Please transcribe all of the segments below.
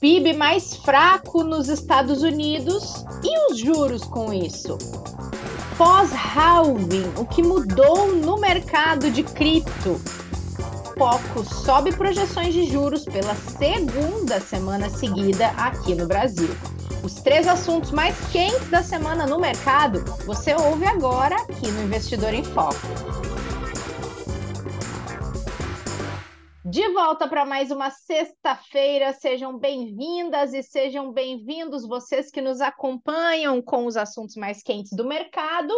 PIB mais fraco nos Estados Unidos e os juros com isso. Pós-halving, o que mudou no mercado de cripto? Foco sobe projeções de juros pela segunda semana seguida aqui no Brasil. Os três assuntos mais quentes da semana no mercado você ouve agora aqui no Investidor em Foco. De volta para mais uma sexta-feira, sejam bem-vindas e sejam bem-vindos vocês que nos acompanham com os assuntos mais quentes do mercado.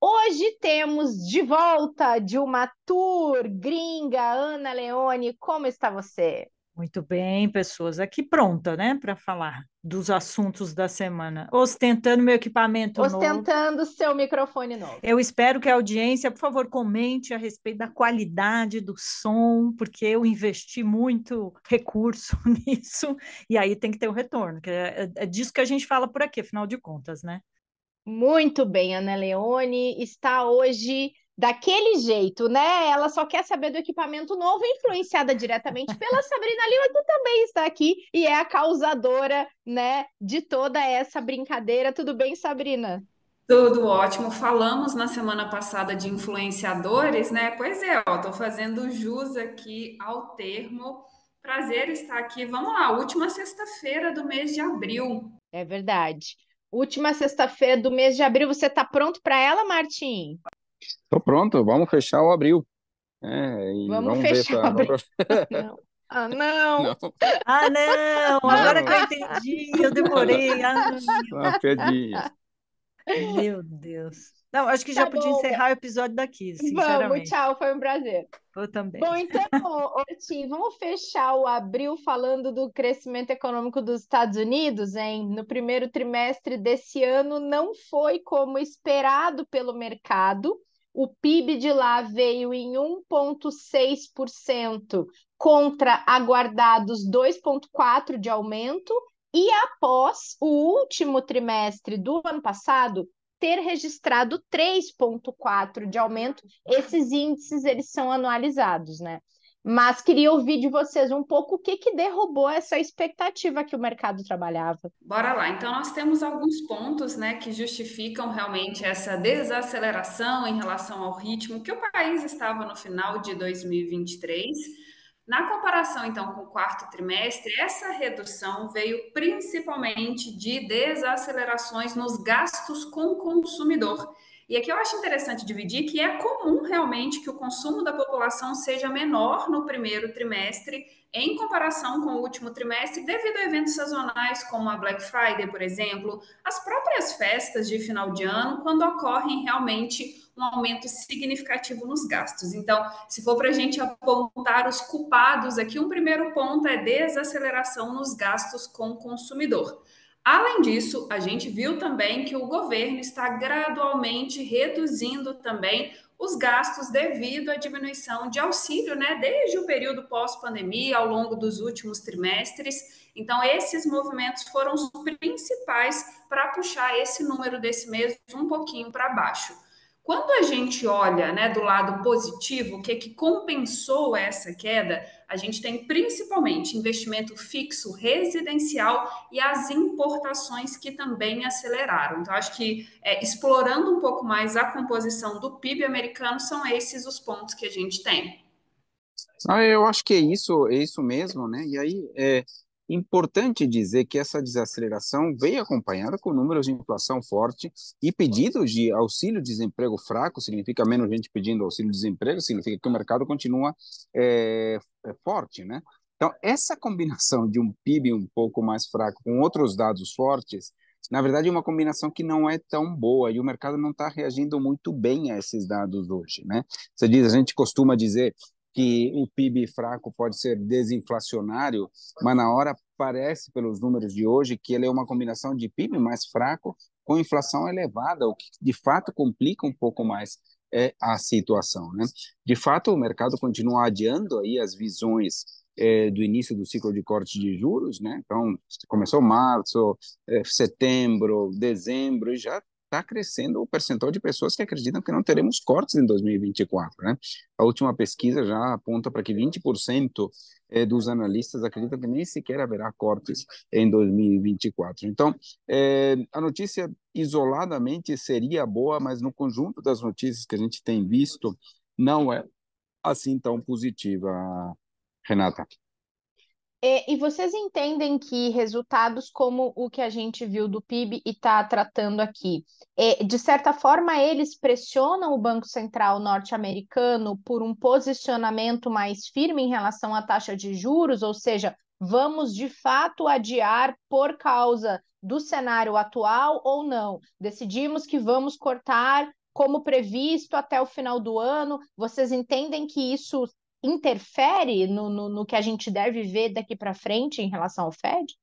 Hoje temos de volta de uma tour gringa, Ana Leone, como está você? Muito bem, pessoas. Aqui pronta, né, para falar dos assuntos da semana. Ostentando meu equipamento Ostentando novo. seu microfone novo. Eu espero que a audiência, por favor, comente a respeito da qualidade do som, porque eu investi muito recurso nisso e aí tem que ter o um retorno, que é, é, é disso que a gente fala por aqui, afinal de contas, né? Muito bem, Ana Leone está hoje daquele jeito, né? Ela só quer saber do equipamento novo, influenciada diretamente pela Sabrina Lima, que também está aqui e é a causadora, né, de toda essa brincadeira. Tudo bem, Sabrina? Tudo ótimo. Falamos na semana passada de influenciadores, né? Pois é, ó, tô fazendo jus aqui ao termo. Prazer estar aqui. Vamos lá, última sexta-feira do mês de abril. É verdade. Última sexta-feira do mês de abril, você está pronto para ela, Martim? Estou pronto, vamos fechar o abril. É, e vamos, vamos fechar o abril. Não. Ah, não! Ah, não! não. Agora que eu entendi, eu demorei. Ah, não. Meu Deus. Não, acho que tá já podia encerrar o episódio daqui, sinceramente. Vamos, tchau, foi um prazer. Eu também. Bom, então, Orti, vamos fechar o abril falando do crescimento econômico dos Estados Unidos, hein? No primeiro trimestre desse ano não foi como esperado pelo mercado, o PIB de lá veio em 1,6% contra aguardados 2,4% de aumento, e após o último trimestre do ano passado ter registrado 3,4% de aumento, esses índices eles são anualizados, né? Mas queria ouvir de vocês um pouco o que, que derrubou essa expectativa que o mercado trabalhava. Bora lá. Então, nós temos alguns pontos né, que justificam realmente essa desaceleração em relação ao ritmo que o país estava no final de 2023. Na comparação, então, com o quarto trimestre, essa redução veio principalmente de desacelerações nos gastos com o consumidor e aqui eu acho interessante dividir que é comum realmente que o consumo da população seja menor no primeiro trimestre em comparação com o último trimestre, devido a eventos sazonais como a Black Friday, por exemplo, as próprias festas de final de ano, quando ocorrem realmente um aumento significativo nos gastos. Então, se for para a gente apontar os culpados aqui, um primeiro ponto é desaceleração nos gastos com o consumidor. Além disso, a gente viu também que o governo está gradualmente reduzindo também os gastos devido à diminuição de auxílio, né, desde o período pós-pandemia, ao longo dos últimos trimestres. Então, esses movimentos foram os principais para puxar esse número desse mês um pouquinho para baixo. Quando a gente olha né, do lado positivo, o que, é que compensou essa queda, a gente tem principalmente investimento fixo residencial e as importações que também aceleraram. Então, acho que é, explorando um pouco mais a composição do PIB americano, são esses os pontos que a gente tem. Ah, eu acho que é isso, é isso mesmo, né? E aí, é, Importante dizer que essa desaceleração veio acompanhada com números de inflação forte e pedidos de auxílio-desemprego fraco, significa menos gente pedindo auxílio-desemprego, significa que o mercado continua é, é, forte, né? Então, essa combinação de um PIB um pouco mais fraco com outros dados fortes, na verdade, é uma combinação que não é tão boa e o mercado não está reagindo muito bem a esses dados hoje, né? Você diz, a gente costuma dizer que o PIB fraco pode ser desinflacionário, mas na hora parece, pelos números de hoje, que ele é uma combinação de PIB mais fraco com inflação elevada, o que de fato complica um pouco mais é, a situação. Né? De fato, o mercado continua adiando aí as visões é, do início do ciclo de corte de juros, né? Então, começou março, é, setembro, dezembro, e já está crescendo o percentual de pessoas que acreditam que não teremos cortes em 2024. Né? A última pesquisa já aponta para que 20% eh, dos analistas acreditam que nem sequer haverá cortes em 2024. Então, é, a notícia isoladamente seria boa, mas no conjunto das notícias que a gente tem visto, não é assim tão positiva, Renata. E, é, e, vocês entendem que resultados como o que a gente viu do PIB e está tratando aqui, é, de certa forma, eles pressionam o Banco Central norte-americano por um posicionamento mais firme em relação à taxa de juros, ou seja, vamos de fato adiar por causa do cenário atual ou não? Decidimos que vamos cortar como previsto até o final do ano. Vocês entendem que isso interfere no, no, no, que a gente deve ver daqui para frente em relação ao Fed?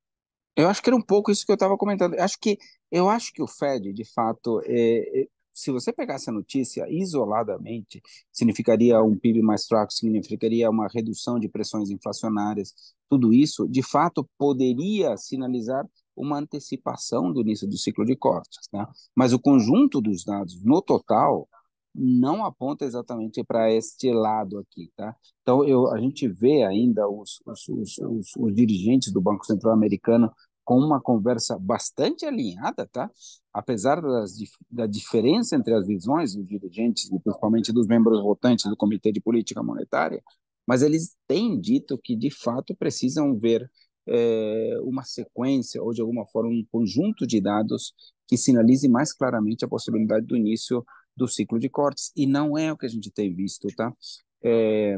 Eu acho que era um pouco isso que eu estava comentando. Acho que eu acho que o Fed, de fato, é, é se você pegasse a notícia isoladamente, significaria um PIB mais fraco, significaria uma redução de pressões inflacionárias. Tudo isso, de fato, poderia sinalizar uma antecipação do início do ciclo de cortes, né? Mas o conjunto dos dados no total não aponta exatamente para este lado aqui, tá? Então eu, a gente vê ainda os, os, os, os, os dirigentes do Banco Central Americano com uma conversa bastante alinhada, tá? Apesar das, da diferença entre as visões dos dirigentes e principalmente dos membros votantes do Comitê de Política Monetária, mas eles têm dito que de fato precisam ver é, uma sequência ou de alguma forma um conjunto de dados que sinalize mais claramente a possibilidade do início do ciclo de cortes, e não é o que a gente tem visto, tá? É,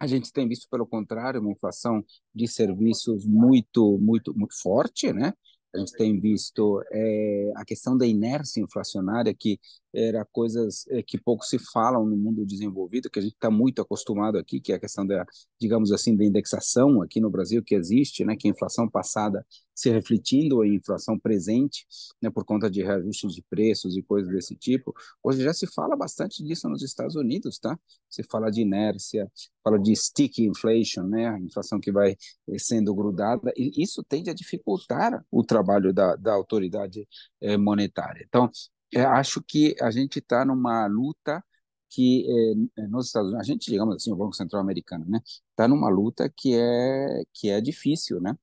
a gente tem visto, pelo contrário, uma inflação de serviços muito, muito, muito forte, né? A gente tem visto é, a questão da inércia inflacionária que era coisas eh, que pouco se falam no mundo desenvolvido, que a gente está muito acostumado aqui, que é a questão da, digamos assim, da indexação aqui no Brasil que existe, né, que a inflação passada se refletindo em inflação presente, né, por conta de reajustes de preços e coisas desse tipo. Hoje já se fala bastante disso nos Estados Unidos, tá? Se fala de inércia, fala de sticky inflation, né, a inflação que vai eh, sendo grudada, e isso tende a dificultar o trabalho da, da autoridade eh, monetária. Então, é, acho que a gente está numa luta que é, nos Estados Unidos, a gente, digamos assim, o Banco Central Americano, né, está numa luta que é, que é difícil, né,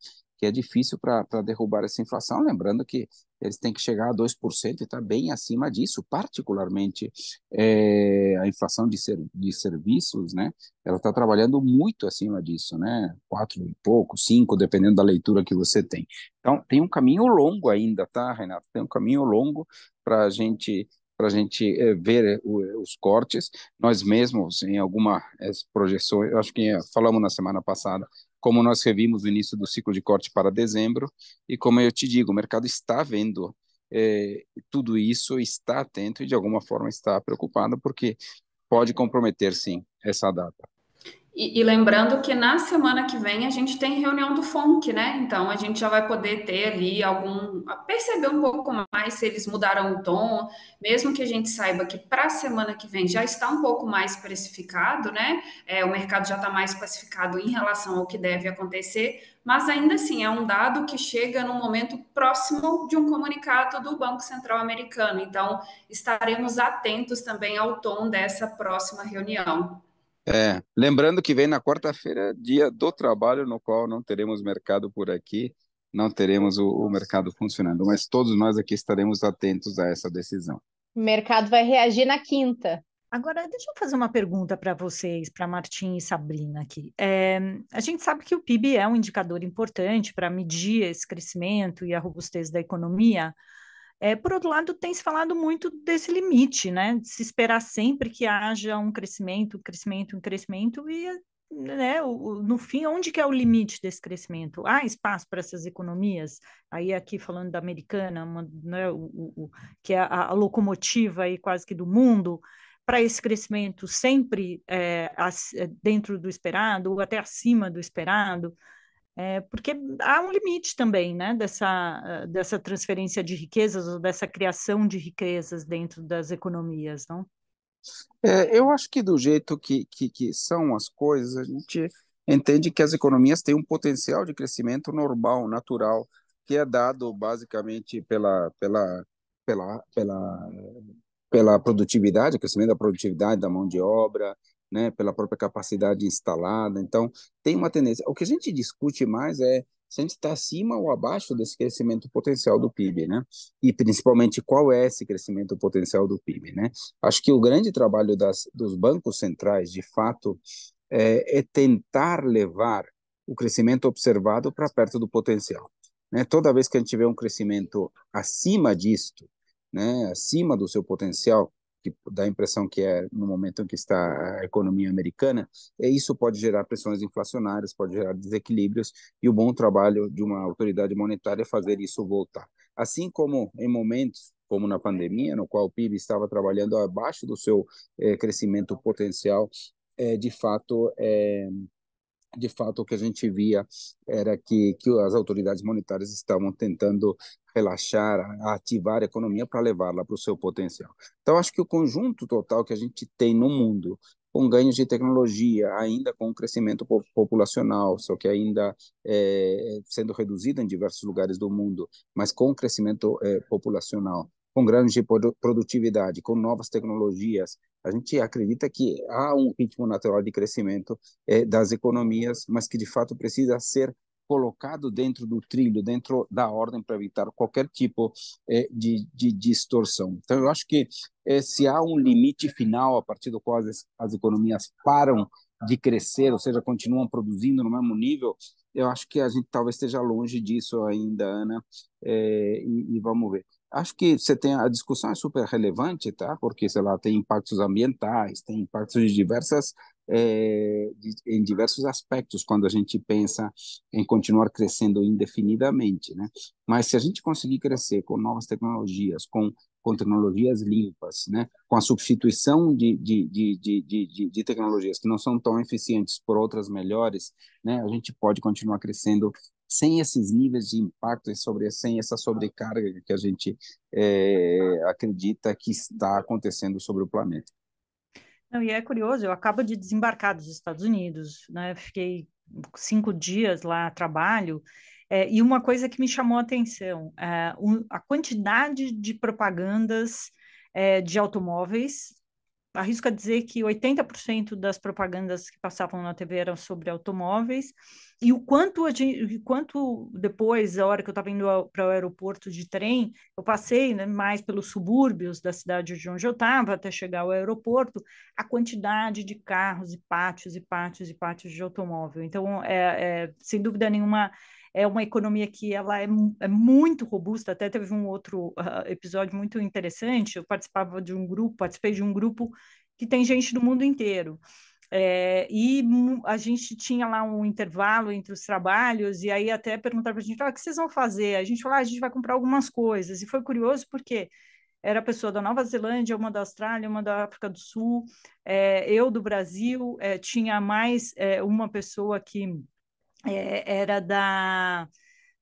é difícil para derrubar essa inflação, lembrando que eles têm que chegar a 2% e está bem acima disso, particularmente é, a inflação de, ser, de serviços, né? Ela está trabalhando muito acima disso, né? Quatro e pouco, cinco, dependendo da leitura que você tem. Então, tem um caminho longo ainda, tá, Renato? Tem um caminho longo para a gente para a gente é, ver eh, o, os cortes, nós mesmos em algumas projeções, acho que falamos na semana passada, como nós revimos o início do ciclo de corte para dezembro, e como eu te digo, o mercado está vendo é, tudo isso, está atento e de alguma forma está preocupado, porque pode comprometer sim essa data. E, e, lembrando que na semana que vem a gente tem reunião do FONC, né? Então a gente já vai poder ter ali algum. perceber um pouco mais se eles mudaram o tom, mesmo que a gente saiba que para a semana que vem já está um pouco mais precificado, né? É, o mercado já está mais pacificado em relação ao que deve acontecer, mas ainda assim é um dado que chega no momento próximo de um comunicado do Banco Central Americano. Então estaremos atentos também ao tom dessa próxima reunião. É, lembrando que vem na quarta-feira, dia do trabalho, no qual não teremos mercado por aqui, não teremos o, o, mercado funcionando, mas todos nós aqui estaremos atentos a essa decisão. O mercado vai reagir na quinta. Agora, deixa eu fazer uma pergunta para vocês, para Martim e Sabrina aqui. É, a gente sabe que o PIB é um indicador importante para medir esse crescimento e a robustez da economia, é, por outro lado, tem se falado muito desse limite, né? De se esperar sempre que haja um crescimento, um crescimento, um crescimento, e né, o, no fim, onde que é o limite desse crescimento? Há espaço para essas economias? Aí aqui falando da americana, uma, né, o, o, que é a, a locomotiva aí quase que do mundo, para esse crescimento sempre é, é dentro do esperado ou até acima do esperado? É, porque há um limite também né, dessa, eh, dessa transferência de riquezas ou dessa criação de riquezas dentro das economias, não? É, eu acho que do jeito que, que, que, são as coisas, a gente entende que as economias têm um potencial de crescimento normal, natural, que é dado basicamente pela, pela, pela, pela, pela produtividade, o crescimento da produtividade, da mão de obra, né, pela própria capacidade instalada. Então, tem uma tendência. O que a gente discute mais é se a gente está acima ou abaixo desse crescimento potencial do PIB, né? E principalmente qual é esse crescimento potencial do PIB, né? Acho que o grande trabalho das, dos bancos centrais, de fato, é, é tentar levar o crescimento observado para perto do potencial. Né? Toda vez que a gente vê um crescimento acima disto, né, acima do seu potencial, que dá a impressão que é no momento em que está a economia americana, é isso pode gerar pressões inflacionárias, pode gerar desequilíbrios, e o bom trabalho de uma autoridade monetária é fazer isso voltar. Assim como em momentos como na pandemia, no qual o PIB estava trabalhando abaixo do seu eh, crescimento potencial, é, de fato é, de fato, o que a gente via era que, que as autoridades monetárias estavam tentando relaxar, ativar a economia para levá-la para o seu potencial. Então, acho que o conjunto total que a gente tem no mundo, com ganhos de tecnologia, ainda com crescimento populacional, só que ainda é, sendo reduzido em diversos lugares do mundo, mas com crescimento é, populacional, com grande produtividade, com novas tecnologias. A gente acredita que há um ritmo natural de crescimento eh, das economias, mas que de fato precisa ser colocado dentro do trilho, dentro da ordem, para evitar qualquer tipo eh, de, de, distorção. Então, eu acho que eh, se há um limite final a partir do qual as, as economias param de crescer, ou seja, continuam produzindo no mesmo nível, eu acho que a gente talvez esteja longe disso ainda, Ana, é, e, e, vamos ver acho que você tem a discussão é super relevante, tá? Porque sei lá tem impactos ambientais, tem impactos de diversas é, de, em diversos aspectos quando a gente pensa em continuar crescendo indefinidamente, né? Mas se a gente conseguir crescer com novas tecnologias, com com tecnologias limpas, né? com a substituição de, de, de, de, de tecnologias que não são tão eficientes por outras melhores, né? a gente pode continuar crescendo sem esses níveis de impacto e sobre, sem essa sobrecarga que a gente é, acredita que está acontecendo sobre o planeta. Não, e é curioso, eu acabo de desembarcar dos Estados Unidos, né? Fiquei cinco dias lá, trabalho, é, e uma coisa que me chamou a atenção, é, a quantidade de propagandas é, de automóveis arrisco a dizer que 80% das propagandas que passavam na TV eram sobre automóveis, e o quanto, a gente, quanto depois, a hora que eu estava indo para o aeroporto de trem, eu passei né, mais pelos subúrbios da cidade de onde eu estava até chegar ao aeroporto, a quantidade de carros e pátios e pátios e pátios de automóvel. Então, é, é sem dúvida nenhuma, é uma economia que ela é, é muito robusta. Até teve um outro uh, episódio muito interessante. Eu participava de um grupo, participei de um grupo que tem gente do mundo inteiro. É, e a gente tinha lá um intervalo entre os trabalhos, e aí até perguntaram para a gente: ah, o que vocês vão fazer? A gente falou: ah, a gente vai comprar algumas coisas. E foi curioso porque era pessoa da Nova Zelândia, uma da Austrália, uma da África do Sul, é, eu do Brasil, é, tinha mais é, uma pessoa que é, era da.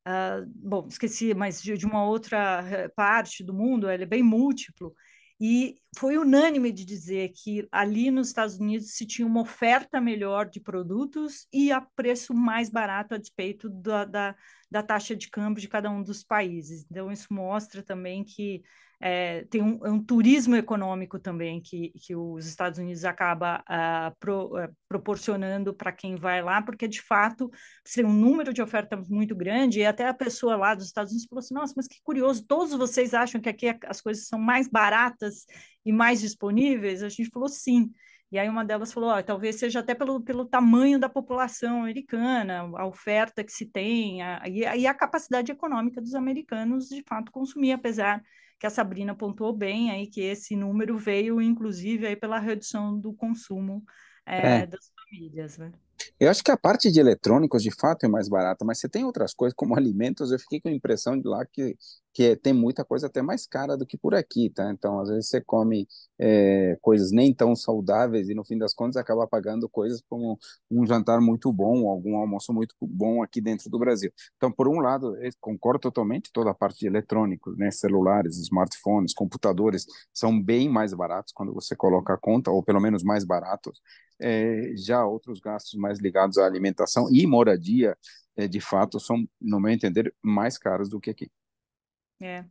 Uh, bom, esqueci, mas de, de, uma outra eh, parte do mundo, ele é bem múltiplo, e foi unânime de dizer que ali nos Estados Unidos se tinha uma oferta melhor de produtos e a preço mais barato a despeito da, da, da taxa de câmbio de cada um dos países. Então, isso mostra também que é, tem um, é um, turismo econômico também que, que os Estados Unidos acaba uh, pro, uh, proporcionando para quem vai lá, porque de fato tem um número de ofertas muito grande, e até a pessoa lá dos Estados Unidos falou assim: nossa, mas que curioso, todos vocês acham que aqui as coisas são mais baratas e mais disponíveis? A gente falou sim. E aí uma delas falou, ó, talvez seja até pelo, pelo tamanho da população americana, a oferta que se tem, a, e, a, e a capacidade econômica dos americanos de fato consumir, apesar que a Sabrina pontuou bem aí que esse número veio inclusive aí pela redução do consumo é, é. das famílias, né? Eu acho que a parte de eletrônicos de fato é mais barata, mas você tem outras coisas como alimentos. Eu fiquei com a impressão de lá que que tem muita coisa até mais cara do que por aqui, tá? Então, às vezes você come é, coisas nem tão saudáveis e no fim das contas acaba pagando coisas como um jantar muito bom, algum almoço muito bom aqui dentro do Brasil. Então, por um lado, concordo totalmente toda a parte de eletrônicos, né? celulares, smartphones, computadores são bem mais baratos quando você coloca a conta, ou pelo menos mais baratos. É, já outros gastos mais ligados à alimentação e moradia, é, de fato, são, no meu entender, mais caros do que aqui. É.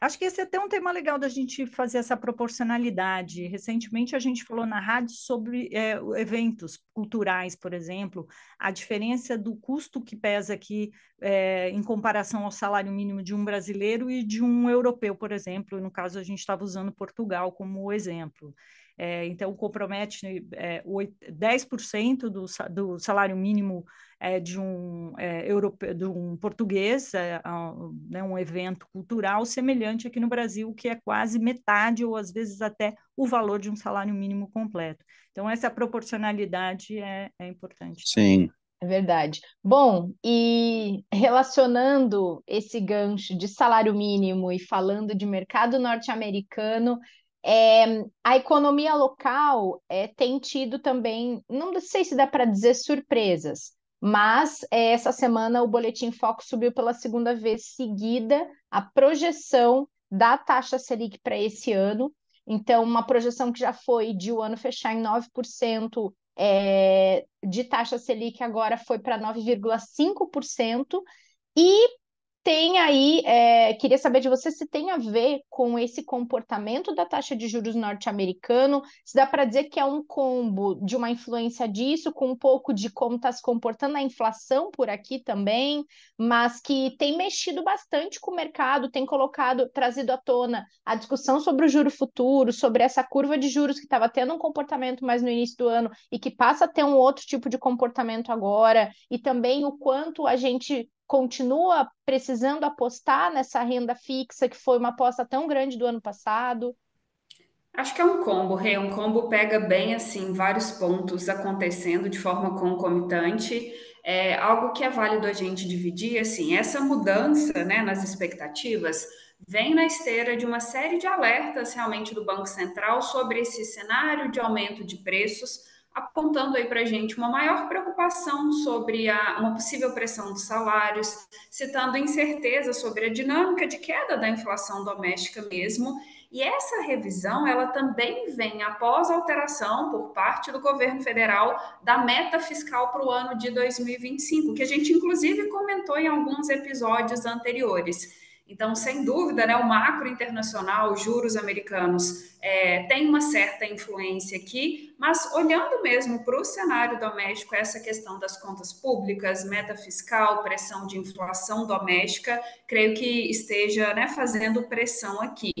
Acho que esse é até um tema legal da gente fazer essa proporcionalidade. Recentemente a gente falou na rádio sobre é, eventos culturais, por exemplo, a diferença do custo que pesa aqui é, em comparação ao salário mínimo de um brasileiro e de um europeu, por exemplo. No caso, a gente estava usando Portugal como exemplo é, então compromete né, é, 8, 10% do, do salário mínimo é, de, um, é, europeu, de um português, é, um, né, um evento cultural semelhante aqui no Brasil, que é quase metade ou às vezes até o valor de um salário mínimo completo. Então, essa proporcionalidade é, é importante. Sim. É verdade. Bom, e relacionando esse gancho de salário mínimo e falando de mercado norte-americano, é, a economia local é, tem tido também, não sei se dá para dizer surpresas, mas é, essa semana o Boletim Foco subiu pela segunda vez seguida a projeção da taxa Selic para esse ano. Então, uma projeção que já foi de o ano fechar em 9% é, de taxa Selic, agora foi para 9,5%. E tem aí, é, queria saber de você se tem a ver com esse comportamento da taxa de juros norte-americano, se dá para dizer que é um combo de uma influência disso, com um pouco de como está se comportando a inflação por aqui também, mas que tem mexido bastante com o mercado, tem colocado, trazido à tona a discussão sobre o juro futuro, sobre essa curva de juros que estava tendo um comportamento mais no início do ano e que passa a ter um outro tipo de comportamento agora, e também o quanto a gente continua precisando apostar nessa renda fixa, que foi uma aposta tão grande do ano passado? Acho que é um combo, Rê. Um combo pega bem assim vários pontos acontecendo de forma concomitante. É algo que é válido a gente dividir assim, essa mudança, né, nas expectativas vem na esteira de uma série de alertas realmente do Banco Central sobre esse cenário de aumento de preços apontando aí para a gente uma maior preocupação sobre a, uma possível pressão dos salários, citando incerteza sobre a dinâmica de queda da inflação doméstica mesmo. E essa revisão, ela também vem após a alteração por parte do governo federal da meta fiscal para o ano de 2025, que a gente inclusive comentou em alguns episódios anteriores. Então, sem dúvida, né, o macro internacional, os juros americanos, é, tem uma certa influência aqui, mas olhando mesmo para o cenário doméstico, essa questão das contas públicas, meta fiscal, pressão de inflação doméstica, creio que esteja né, fazendo pressão aqui.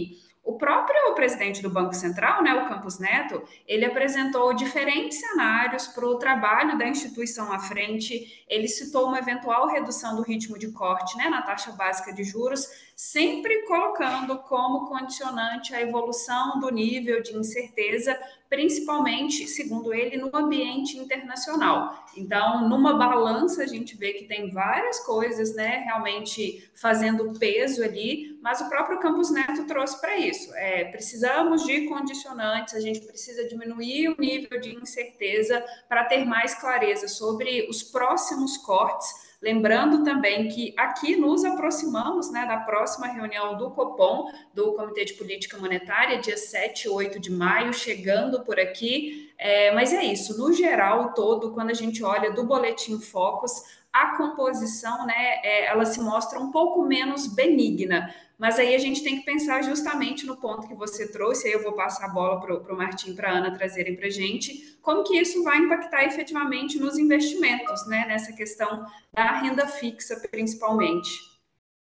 O próprio presidente do Banco Central, né, o Campos Neto, ele apresentou diferentes cenários para o trabalho da instituição à frente. Ele citou uma eventual redução do ritmo de corte né, na taxa básica de juros sempre colocando como condicionante a evolução do nível de incerteza, principalmente, segundo ele, no ambiente internacional. Então, numa balança, a gente vê que tem várias coisas, né, realmente fazendo peso ali, mas o próprio Campos Neto trouxe para isso. É, precisamos de condicionantes, a gente precisa diminuir o nível de incerteza para ter mais clareza sobre os próximos cortes Lembrando também que aqui nos aproximamos né, da próxima reunião do COPOM, do Comitê de Política Monetária, dia 7 e 8 de maio, chegando por aqui. É, mas é isso, no geral todo, quando a gente olha do Boletim Focus, a composição, né, é, ela se mostra um pouco menos benigna, mas aí a gente tem que pensar justamente no ponto que você trouxe, aí eu vou passar a bola para o Martim e para a Ana trazerem para a gente, como que isso vai impactar efetivamente nos investimentos, né? Nessa questão da renda fixa, principalmente.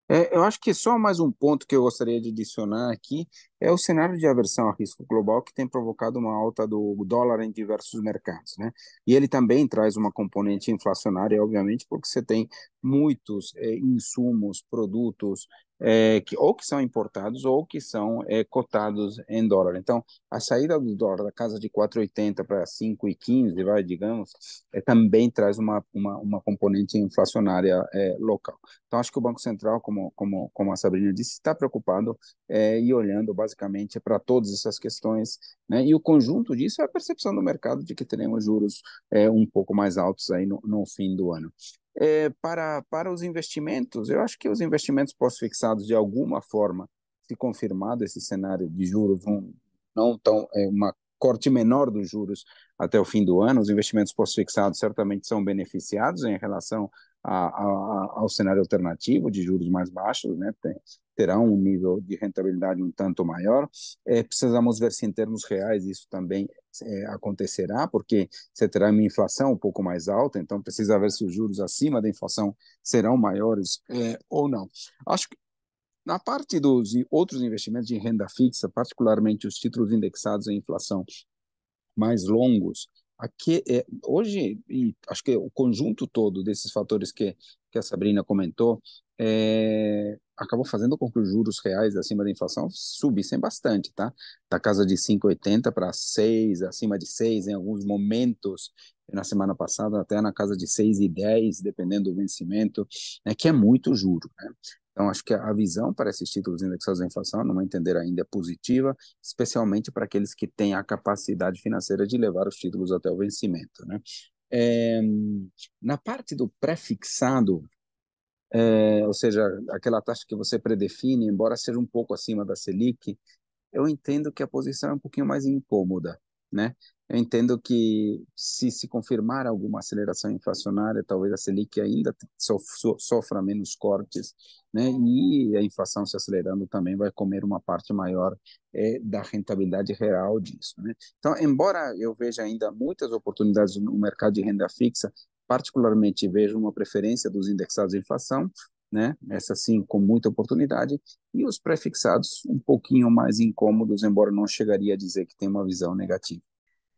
É, eu acho que só mais um ponto que eu gostaria de adicionar aqui é o cenário de aversão a risco global que tem provocado uma alta do dólar em diversos mercados, né? E ele também traz uma componente inflacionária, obviamente, porque você tem muitos é, insumos, produtos, é, que, ou que são importados ou que são é, cotados em dólar. Então, a saída do dólar da casa de 4,80 para 5,15, vai, digamos, é, também traz uma, uma, uma componente inflacionária local. Então, acho que o Banco Central, como, como, como a Sabrina disse, está preocupado e olhando basicamente para todas essas questões. Né? E o conjunto disso é a percepção do mercado de que teremos juros um pouco mais altos aí no, no fim do ano é, para, para os investimentos, eu acho que os investimentos pós-fixados, de alguma forma, se confirmado esse cenário de juros um, não tão é, uma corte menor dos juros até o fim do ano, os investimentos pós-fixados certamente são beneficiados em relação a, a, ao cenário alternativo de juros mais baixos, né, tem, um nível de rentabilidade um tanto maior. É, precisamos ver se em termos reais isso também é, acontecerá, porque você terá uma inflação um pouco mais alta, então precisa ver se os juros acima da inflação serão maiores é, ou não. Acho que na parte dos outros investimentos de renda fixa, particularmente os títulos indexados à inflação mais longos, Aqui, é, hoje, e acho que o conjunto todo desses fatores que, que a Sabrina comentou, é, acabou fazendo com que os juros reais acima da inflação subissem bastante, tá? Da casa de 5,80 para 6, acima de 6 em alguns momentos, na semana passada até na casa de 6,10, dependendo do vencimento, né, que é muito juro. Né? Então, acho que a visão para esses títulos indexados à inflação, no meu entender, ainda é positiva, especialmente para aqueles que têm a capacidade financeira de levar os títulos até o vencimento. Né? É, na parte do prefixado, é, ou seja, aquela taxa que você predefine, embora seja um pouco acima da Selic, eu entendo que a posição é um pouquinho mais incômoda né? Eu entendo que se se confirmar alguma aceleração inflacionária, talvez a Selic ainda sofra menos cortes, né? E a inflação se acelerando também vai comer uma parte maior é, da rentabilidade real disso, né? Então, embora eu veja ainda muitas oportunidades no mercado de renda fixa, particularmente vejo uma preferência dos indexados de inflação, né? Essa sim, com muita oportunidade, e os prefixados um pouquinho mais incômodos, embora não chegaria a dizer que tem uma visão negativa.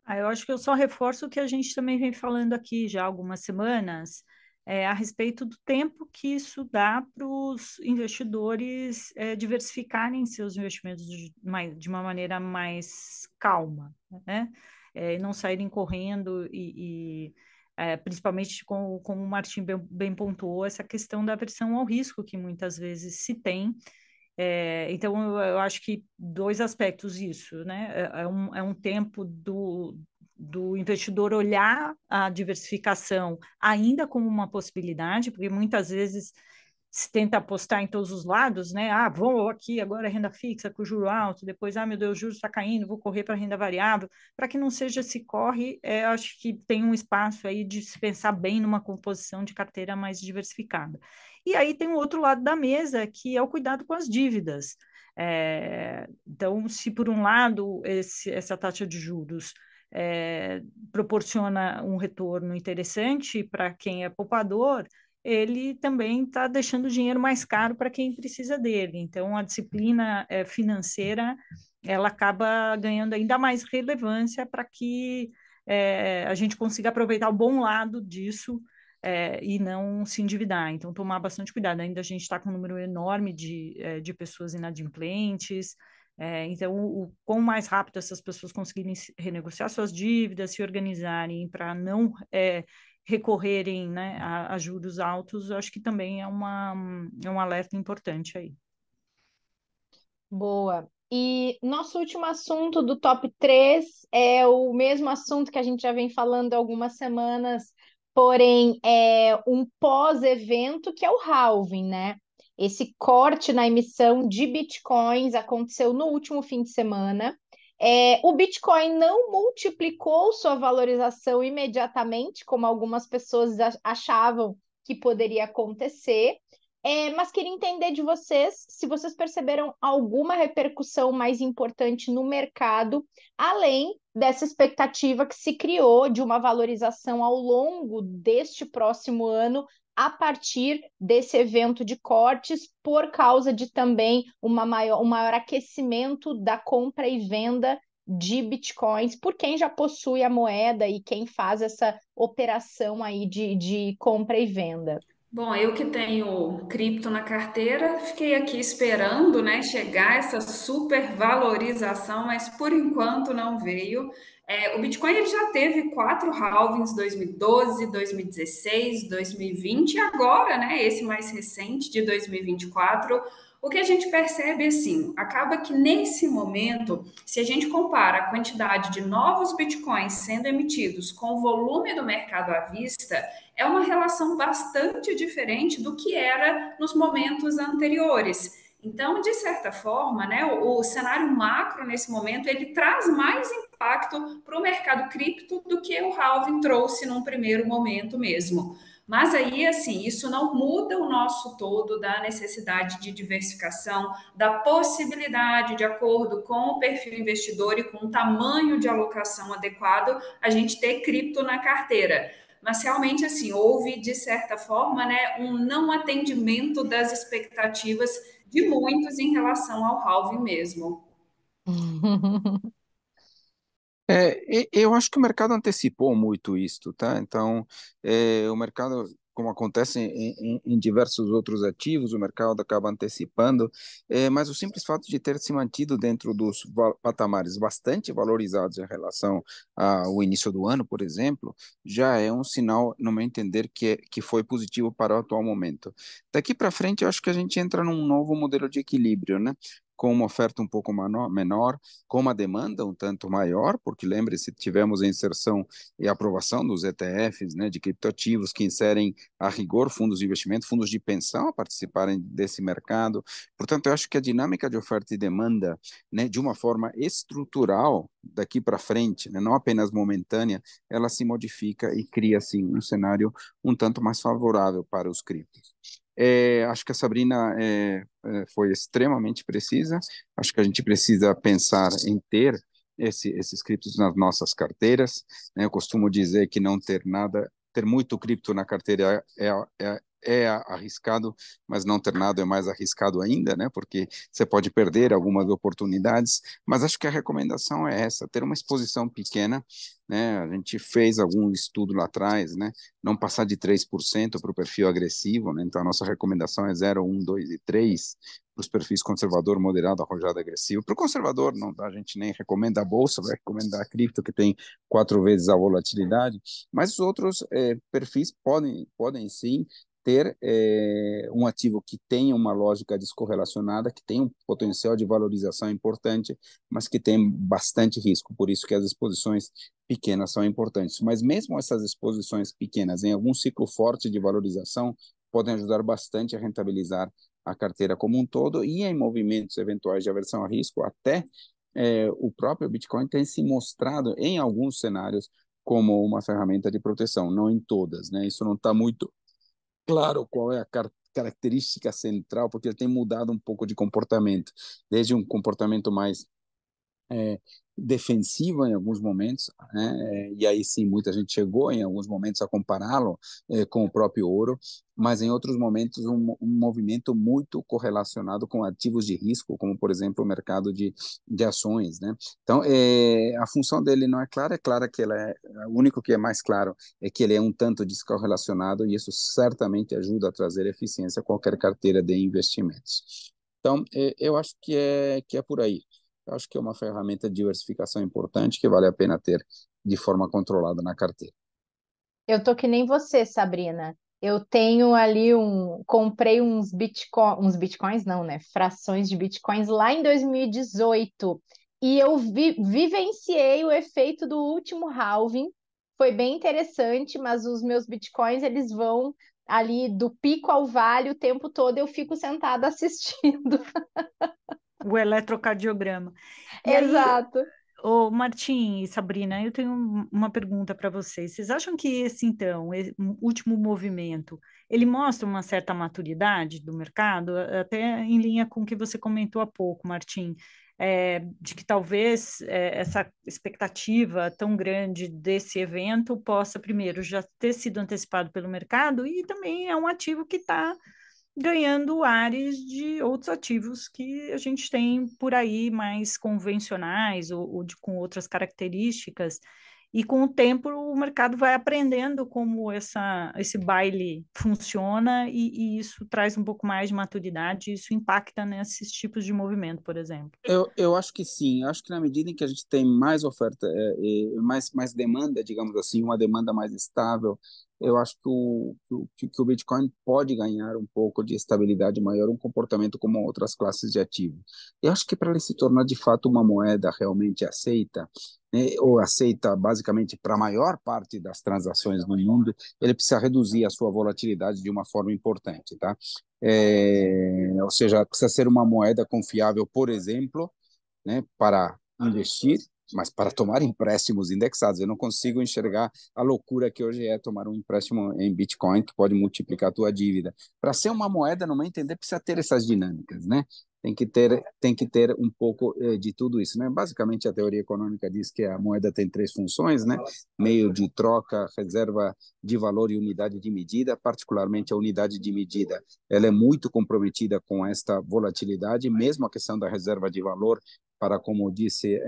Ah, eu acho que eu só reforço o que a gente também vem falando aqui já há algumas semanas, é, a respeito do tempo que isso dá para os investidores é, diversificarem seus investimentos de, de, uma maneira mais calma, né? É, não saírem correndo e, e é, principalmente com, como o Martin bem, bem, pontuou, essa questão da aversão ao risco que muitas vezes se tem. É, então, eu, eu, acho que dois aspectos isso, né? É, é, um, é um tempo do, do investidor olhar a diversificação ainda como uma possibilidade, porque muitas vezes se tenta apostar em todos os lados, né? Ah, vou aqui agora é renda fixa com juro alto, depois, ah, meu Deus, o juro está caindo, vou correr para renda variável. Para que não seja se corre, é, acho que tem um espaço aí de se pensar bem numa composição de carteira mais diversificada. E aí tem o outro lado da mesa, que é o cuidado com as dívidas. É, então, se por um lado esse, essa taxa de juros é, proporciona um retorno interessante para quem é poupador, ele também está deixando o dinheiro mais caro para quem precisa dele. Então, a disciplina é, financeira ela acaba ganhando ainda mais relevância para que é, a gente consiga aproveitar o bom lado disso é, e não se endividar. Então, tomar bastante cuidado. Ainda a gente está com um número enorme de, de pessoas inadimplentes. É, então, o, o quão mais rápido essas pessoas conseguirem renegociar suas dívidas, se organizarem para não é, recorrerem né, a, a, juros altos, eu acho que também é, uma, hum, é um alerta importante aí. Boa. E nosso último assunto do top 3 é o mesmo assunto que a gente já vem falando algumas semanas, porém é um pós-evento que é o halving, né? Esse corte na emissão de bitcoins aconteceu no último fim de semana é, o Bitcoin não multiplicou sua valorização imediatamente, como algumas pessoas achavam que poderia acontecer. É, mas queria entender de vocês se vocês perceberam alguma repercussão mais importante no mercado, além dessa expectativa que se criou de uma valorização ao longo deste próximo ano a partir desse evento de cortes, por causa de também uma maior, um maior aquecimento da compra e venda de bitcoins por quem já possui a moeda e quem faz essa operação aí de, de compra e venda. Bom, eu que tenho cripto na carteira, fiquei aqui esperando, né, chegar essa super valorização mas por enquanto não veio. É, o Bitcoin ele já teve quatro halvings, 2012, 2016, 2020 e agora, né, esse mais recente de 2024, o que a gente percebe assim, acaba que nesse momento, se a gente compara a quantidade de novos bitcoins sendo emitidos com o volume do mercado à vista, é uma relação bastante diferente do que era nos momentos anteriores. Então, de certa forma, né, o, o cenário macro nesse momento ele traz mais impacto para o mercado cripto do que o halving trouxe num primeiro momento mesmo. Mas aí, assim, isso não muda o nosso todo da necessidade de diversificação, da possibilidade, de acordo com o perfil investidor e com o tamanho de alocação adequado, a gente ter cripto na carteira mas realmente assim houve de certa forma, né, um não atendimento das expectativas de muitos em relação ao halving mesmo. É, eu acho que o mercado antecipou muito isto, tá? Então, é, o mercado como acontece em, em, em, diversos outros ativos, o mercado acaba antecipando, eh, mas o simples fato de ter se mantido dentro dos patamares bastante valorizados em relação ao início do ano, por exemplo, já é um sinal, no meu entender, que, é, que foi positivo para o atual momento. Daqui para frente, eu acho que a gente entra num novo modelo de equilíbrio, né? com uma oferta um pouco menor, com uma demanda um tanto maior, porque lembre-se, tivemos a inserção e aprovação dos ETFs, né, de criptoativos que inserem a rigor fundos de investimento, fundos de pensão a participarem desse mercado. Portanto, eu acho que a dinâmica de oferta e demanda, né, de uma forma estrutural daqui para frente, né, não apenas momentânea, ela se modifica e cria assim um cenário um tanto mais favorável para os criptos. É, acho que a Sabrina é, é, foi extremamente precisa. Acho que a gente precisa pensar em ter esse, esses criptos nas nossas carteiras. Né? Eu costumo dizer que não ter nada, ter muito cripto na carteira é, é, é é arriscado, mas não ter nada é mais arriscado ainda, né? Porque você pode perder algumas oportunidades. Mas acho que a recomendação é essa: ter uma exposição pequena. Né? A gente fez algum estudo lá atrás, né? Não passar de 3% para o perfil agressivo, né? Então a nossa recomendação é 0, 1, 2 e 3 para os perfis conservador, moderado, arrojado, agressivo. Para o conservador, não, a gente nem recomenda a bolsa, vai recomendar a cripto, que tem quatro vezes a volatilidade, mas os outros é, perfis podem, podem sim ter é, um ativo que tenha uma lógica descorrelacionada, que tenha um potencial de valorização importante, mas que tem bastante risco. Por isso que as exposições pequenas são importantes. Mas mesmo essas exposições pequenas em algum ciclo forte de valorização podem ajudar bastante a rentabilizar a carteira como um todo e em movimentos eventuais de aversão a risco, até é, o próprio Bitcoin tem se mostrado em alguns cenários como uma ferramenta de proteção, não em todas, né? Isso não está muito claro qual é a car característica central, porque ele tem mudado um pouco de comportamento, desde um comportamento mais é, defensiva em alguns momentos, né? e aí sim, muita gente chegou em alguns momentos a compará-lo eh, com o próprio ouro, mas em outros momentos um, um, movimento muito correlacionado com ativos de risco, como por exemplo o mercado de, de ações. Né? Então, é, a função dele não é clara, é clara que ela é, o único que é mais claro é que ele é um tanto descorrelacionado e isso certamente ajuda a trazer eficiência a qualquer carteira de investimentos. Então, eh, eu acho que é, que é por aí. Eu acho que é uma ferramenta de diversificação importante que vale a pena ter de forma controlada na carteira. Eu tô que nem você, Sabrina. Eu tenho ali um. Comprei uns bitcoins, uns bitcoins não, né? Frações de bitcoins lá em 2018. E eu vi, vivenciei o efeito do último halving. Foi bem interessante, mas os meus bitcoins eles vão ali do pico ao vale o tempo todo. Eu fico sentada assistindo o eletrocardiograma. E Exato. O Martin Martim e Sabrina, eu tenho uma pergunta para vocês. Vocês acham que esse, então, esse último movimento, ele mostra uma certa maturidade do mercado, até em linha com o que você comentou há pouco, Martim, é, de que talvez é, essa expectativa tão grande desse evento possa, primeiro, já ter sido antecipado pelo mercado e também é um ativo que está ganhando ares de outros ativos que a gente tem por aí mais convencionais ou, ou de, com outras características. E com o tempo o mercado vai aprendendo como essa, esse baile funciona e, e isso traz um pouco mais de maturidade, isso impacta nesses tipos de movimento, por exemplo. Eu, eu acho que sim, eu acho que na medida em que a gente tem mais oferta, é, é, mais, mais demanda, digamos assim, uma demanda mais estável eu acho que o, que, que, o Bitcoin pode ganhar um pouco de estabilidade maior, um comportamento como outras classes de ativo. Eu acho que para ele se tornar de fato uma moeda realmente aceita, né, ou aceita basicamente para a maior parte das transações no mundo, ele precisa reduzir a sua volatilidade de uma forma importante, tá? É, ou seja, precisa ser uma moeda confiável, por exemplo, né, para investir mas para tomar empréstimos indexados. Eu não consigo enxergar a loucura que hoje é tomar um empréstimo em Bitcoin, que pode multiplicar a tua dívida. Para ser uma moeda, no meu entender, precisa ter essas dinâmicas, né? Tem que ter, tem que ter um pouco eh, de tudo isso, né? Basicamente, a teoria econômica diz que a moeda tem três funções, né? Meio de troca, reserva de valor e unidade de medida, particularmente a unidade de medida. Ela é muito comprometida com esta volatilidade, mesmo a questão da reserva de valor para, como disse é,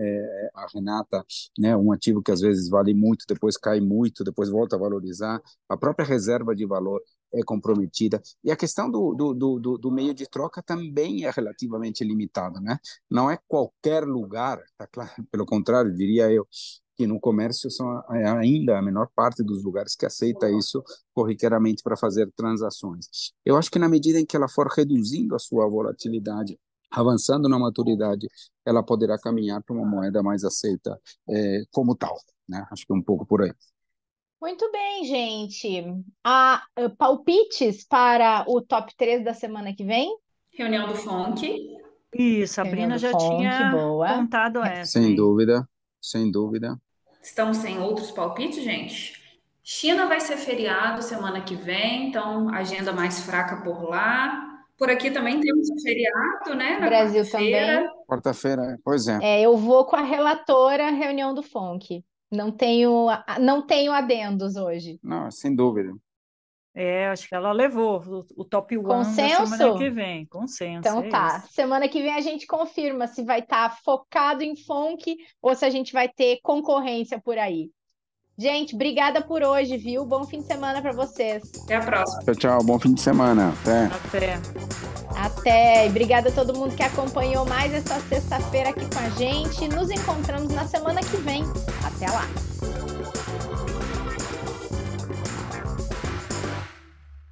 é, a Renata, né, um ativo que às vezes vale muito, depois cai muito, depois volta a valorizar, a própria reserva de valor é comprometida. E a questão do, do, do, do meio de troca também é relativamente limitada, né? Não é qualquer lugar, tá claro, pelo contrário, diria eu, que no comércio são é ainda a menor parte dos lugares que aceita isso corriqueiramente para fazer transações. Eu acho que na medida em que ela for reduzindo a sua volatilidade avançando na maturidade, ela poderá caminhar para uma moeda mais aceita é, como tal. Né? Acho que é um pouco por aí. Muito bem, gente. Há ah, ah, palpites para o top 3 da semana que vem? Reunião do FONC. Isso, Sabrina já tinha boa. contado essa. Sem dúvida, sem dúvida. Estamos sem outros palpites, gente? China vai ser feriado semana que vem, então agenda mais fraca por lá. Por aqui também temos o feriado, né? Na Brasil também. Quarta-feira, é. pois é. é. Eu vou com a relatora à reunião do FONC. Não tenho, não tenho adendos hoje. Não, sem dúvida. É, acho que ela levou o, o top one Consenso? semana que vem. Consenso. Então é tá. Isso. Semana que vem a gente confirma se vai estar tá focado em FONC ou se a gente vai ter concorrência por aí. Gente, obrigada por hoje, viu? Bom fim de semana para vocês. Até a próxima. Tchau, tchau. Bom fim de semana. Até. Até. Até! Obrigada a todo mundo que acompanhou mais essa sexta-feira aqui com a gente. Nos encontramos na semana que vem. Até lá!